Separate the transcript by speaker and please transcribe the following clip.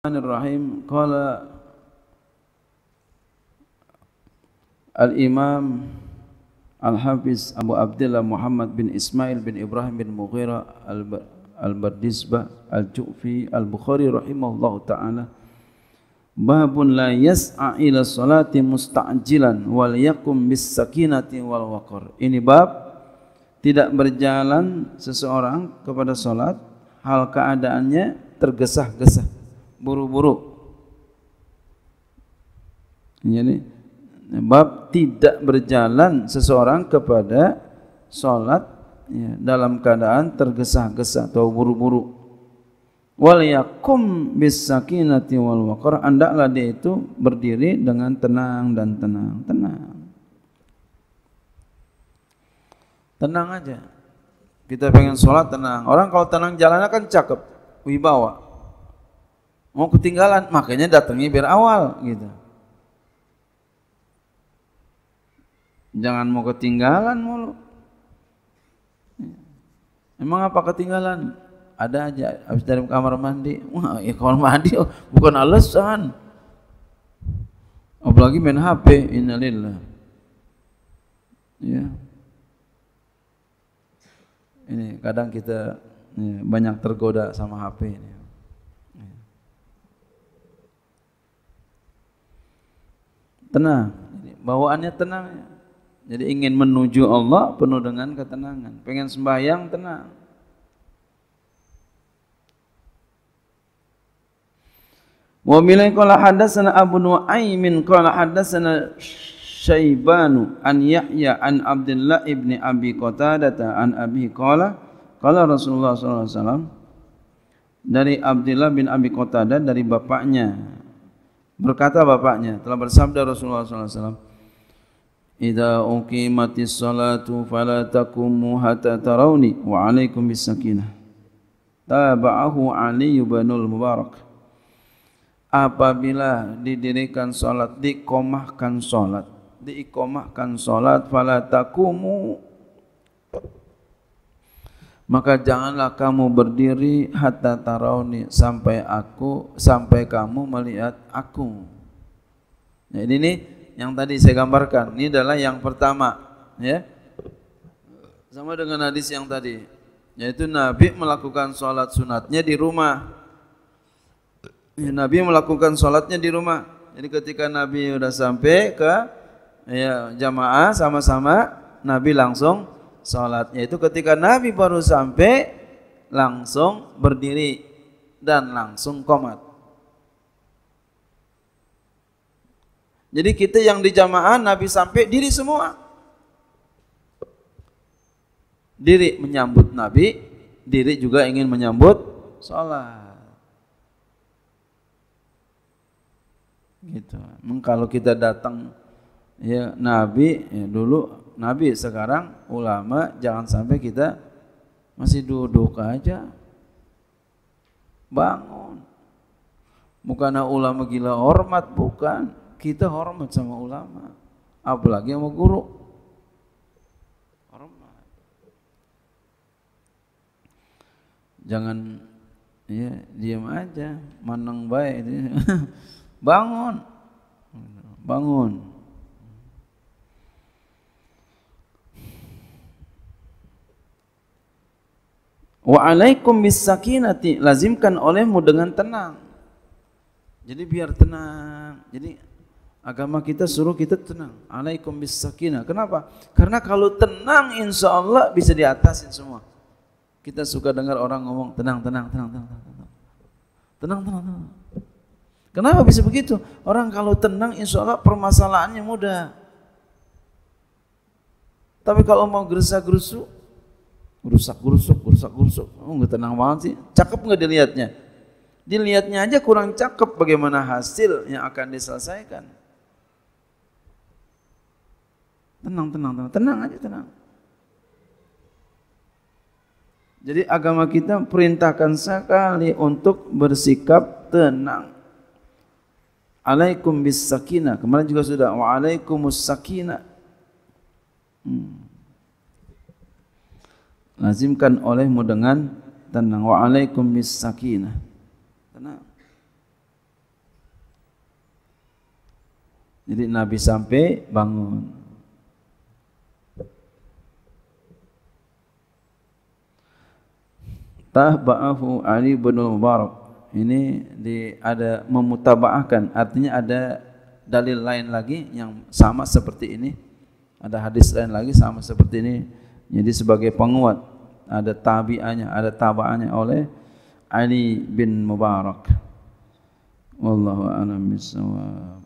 Speaker 1: الرحمن الرحيم قال الإمام الحافظ أبو عبد الله محمد بن إسماعيل بن إبراهيم بن مغيرة البردسبة الجوفي البخاري رحمه الله تعالى باب لا يسعى إلى الصلاة مستعجلا وليقم بالسكينة والوقر ini bab tidak berjalan seseorang kepada salat hal keadaannya tergesah-gesah buruk-buruk. Ini bab tidak berjalan seseorang kepada solat ya, dalam keadaan tergesa-gesa atau buru-buru. Wal yakum bis sakinati wal waqar andaklah dia itu berdiri dengan tenang dan tenang tenang tenang aja kita pengen sholat tenang orang kalau tenang jalannya kan cakep wibawa mau ketinggalan makanya datangnya biar awal gitu jangan mau ketinggalan mulu emang apa ketinggalan ada aja habis dari kamar mandi wah ya kamar mandi oh, bukan alasan apalagi main HP innalillah ya ini kadang kita ya, banyak tergoda sama HP ini tenang bawaannya tenang jadi ingin menuju Allah penuh dengan ketenangan pengen sembahyang tenang Wa milai qala hadatsana Abu Nu'aymin qala hadatsana Syaiban an Yahya an Abdullah ibni Abi Qatadah an Abi qala qala Rasulullah sallallahu alaihi wasallam dari Abdullah bin Abi Qatadah dari bapaknya berkata bapaknya telah bersabda Rasulullah sallallahu alaihi wasallam Ida uqimatis salatu fala takumu hatta tarawni wa alaikum bisakinah Taba'ahu Ali ibnul Mubarak Apabila didirikan salat dikomahkan salat diikomahkan salat fala takumu maka janganlah kamu berdiri hatta tarawni sampai aku sampai kamu melihat aku. Nah, ini nih yang tadi saya gambarkan. Ini adalah yang pertama, ya. Sama dengan hadis yang tadi, yaitu Nabi melakukan sholat sunatnya di rumah. Ya, Nabi melakukan sholatnya di rumah. Jadi ketika Nabi sudah sampai ke ya, jamaah sama-sama, Nabi langsung Sholatnya itu ketika Nabi baru sampai langsung berdiri dan langsung komat. Jadi kita yang di jamaah Nabi sampai diri semua. Diri menyambut Nabi, diri juga ingin menyambut sholat. Gitu. Kalau kita datang ya Nabi ya dulu Nabi sekarang ulama jangan sampai kita masih duduk aja bangun bukan ulama gila hormat bukan kita hormat sama ulama apalagi sama guru hormat jangan ya diam aja manang baik bangun bangun Wa alaikum bisakinati lazimkan olehmu dengan tenang. Jadi biar tenang. Jadi agama kita suruh kita tenang. Alaikum bisakinah. Kenapa? Karena kalau tenang insya Allah bisa diatasin semua. Kita suka dengar orang ngomong tenang, tenang, tenang, tenang, tenang, tenang, tenang, tenang. tenang. Kenapa bisa begitu? Orang kalau tenang insya Allah permasalahannya mudah. Tapi kalau mau gersa gerusu rusak rusuk rusak rusuk oh nggak tenang banget sih cakep nggak dilihatnya dilihatnya aja kurang cakep bagaimana hasil yang akan diselesaikan tenang tenang tenang tenang aja tenang jadi agama kita perintahkan sekali untuk bersikap tenang alaikum bis sakinah kemarin juga sudah wa alaikumus sakinah lazimkan olehmu dengan tenang wa alaikum bis sakinah tenang jadi nabi sampai bangun tahba'ahu ali bin mubarak ini di ada memutabaahkan artinya ada dalil lain lagi yang sama seperti ini ada hadis lain lagi sama seperti ini Jadi sebagai penguat ada tabi'annya, ada tabaannya oleh Ali bin Mubarak. Wallahu a'lam bishawab.